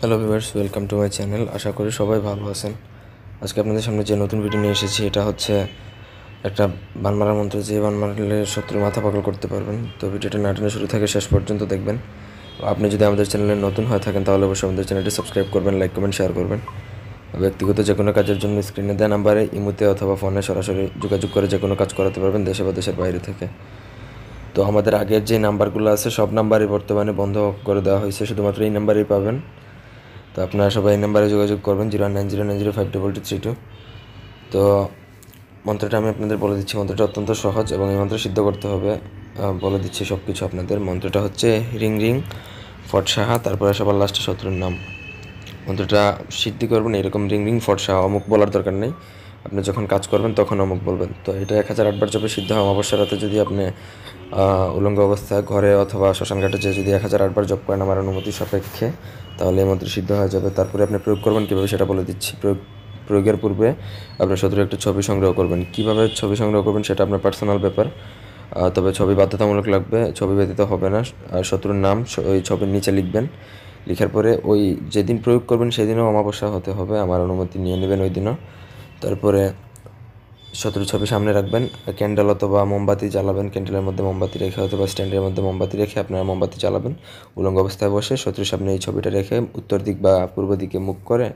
hello viewers welcome to my channel আশা করি সবাই ভালো আছেন আজকে আপনাদের সামনে যে নতুন ভিডিও নিয়ে এসেছি এটা হচ্ছে একটা বানমারার মন্ত্র যে বান শত্রু মাথা পাগল করতে পারবেন তো ভিডিওটা নাটনে শুরু থেকে শেষ পর্যন্ত দেখবেন আপনি যদি আমাদের চ্যানেলে নতুন হয়ে থাকেন তাহলে অবশ্যই আমাদের চ্যানেলটি সাবস্ক্রাইব করবেন লাইক কমেন্ট শেয়ার করবেন ব্যক্তিগত যে কোনো কাজের জন্য স্ক্রিনে দেওয়া নাম্বারে ইমুতে অথবা ফোনে সরাসরি যোগাযোগ করে যে কোনো কাজ করাতে পারবেন দেশে বা দেশের বাইরে থেকে তো আমাদের আগের যে নাম্বারগুলো আছে সব নাম্বারই বর্তমানে বন্ধ করে দেওয়া হয়েছে শুধুমাত্র এই নাম্বারেই পাবেন তো আপনারা সবাই এই নাম্বারে যোগাযোগ করবেন zero nine zero nine zero five double two three two তো মন্ত্রটা আমি আপনাদের বলে দিচ্ছি মন্ত্রটা অত্যন্ত সহজ এবং এই মন্ত্র সিদ্ধ করতে হবে বলে দিচ্ছি সব কিছু আপনাদের মন্ত্রটা হচ্ছে রিং রিং ফট সাহা তারপরে সবার লাস্টে শত্রুর নাম মন্ত্রটা সিদ্ধি করবেন এরকম রিং রিং ফট সাহা অমুক বলার দরকার নেই আপনি যখন কাজ করবেন তখন অমুক বলবেন তো এটা এক হাজার আটবার জপে সিদ্ধ হয় অমাবস্যা রাতে যদি আপনি উলঙ্গ অবস্থায় ঘরে অথবা শ্মশানঘাটে যেয়ে যদি এক হাজার আটবার জপ করেন আমার অনুমতি সাপেক্ষে তাহলে এই মন্ত্র সিদ্ধ হয়ে যাবে তারপরে আপনি প্রয়োগ করবেন কীভাবে সেটা বলে দিচ্ছি প্রয়োগ প্রয়োগের পূর্বে আপনার শত্রুর একটা ছবি সংগ্রহ করবেন কীভাবে ছবি সংগ্রহ করবেন সেটা আপনার পার্সোনাল ব্যাপার তবে ছবি বাধ্যতামূলক লাগবে ছবি ব্যতীত হবে না শত্রুর নাম ওই ছবির নিচে লিখবেন লিখার পরে ওই যেদিন প্রয়োগ করবেন সেদিনও অমাবস্যা হতে হবে আমার অনুমতি নিয়ে নেবেন ওই দিনও তারপরে সতেরো ছবি সামনে রাখবেন ক্যান্ডেল অথবা মোমবাতি জ্বালাবেন ক্যান্ডেলের মধ্যে মোমবাতি রেখে অথবা স্ট্যান্ডের মধ্যে মোমবাতি রেখে আপনারা মোমবাতি জ্বালাবেন উলঙ্গ অবস্থায় বসে শত্রুর সামনে এই ছবিটা রেখে উত্তর দিক বা পূর্ব দিকে মুখ করে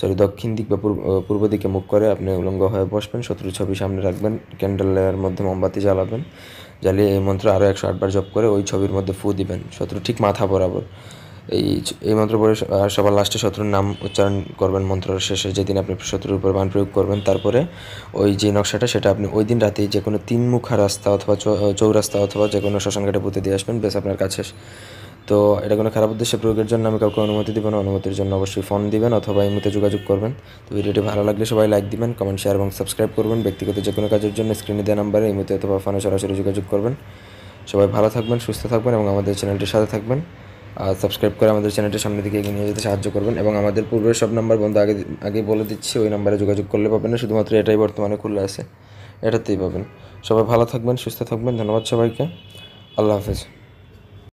সরি দক্ষিণ দিক বা পূর্ব দিকে মুখ করে আপনি উলঙ্গ হয়ে বসবেন শত্রুর ছবি সামনে রাখবেন ক্যান্ডেলের মধ্যে মোমবাতি জ্বালাবেন জ্বালিয়ে এই মন্ত্র আরও একশো আটবার জপ করে ওই ছবির মধ্যে ফু দিবেন শত্রু ঠিক মাথা বরাবর এই এই মন্ত্র পড়ে সবার লাস্টে শত্রুর নাম উচ্চারণ করবেন মন্ত্র শেষে যেদিন আপনি শত্রুর উপর বান প্রয়োগ করবেন তারপরে ওই যে নকশাটা সেটা আপনি ওই দিন রাতেই যে কোনো তিনমুখা রাস্তা অথবা চৌরাস্তা অথবা যে কোনো শ্মশানঘাটে পুঁতে দিয়ে আসবেন বেশ আপনার কাছে তো এটা কোনো খারাপ উদ্দেশ্যে প্রয়োগের জন্য আমি কাউকে অনুমতি দেবেন অনুমতির জন্য অবশ্যই ফোন দিবেন অথবা এই মুহূর্তে যোগাযোগ করবেন তো ভিডিওটি ভালো লাগলে সবাই লাইক দিবেন কমেন্ট শেয়ার এবং সাবস্ক্রাইব করবেন ব্যক্তিগত যে কোনো কাজের জন্য স্ক্রিনে দেওয়া নাম্বারে এই মুহূর্তে অথবা ফোনে সরাসরি যোগাযোগ করবেন সবাই ভালো থাকবেন সুস্থ থাকবেন এবং আমাদের চ্যানেলটির সাথে থাকবেন সাবস্ক্রাইব করে আমাদের চ্যানেলটা সামনে দিকে এগিয়ে নিয়ে যেতে সাহায্য করবেন এবং আমাদের পূর্বের সব নাম্বার বন্ধু আগে আগে বলে দিচ্ছি ওই নাম্বারে যোগাযোগ করলে পাবেন না শুধুমাত্র এটাই বর্তমানে খোলা আছে এটাতেই পাবেন সবাই ভালো থাকবেন সুস্থ থাকবেন ধন্যবাদ সবাইকে আল্লাহ হাফেজ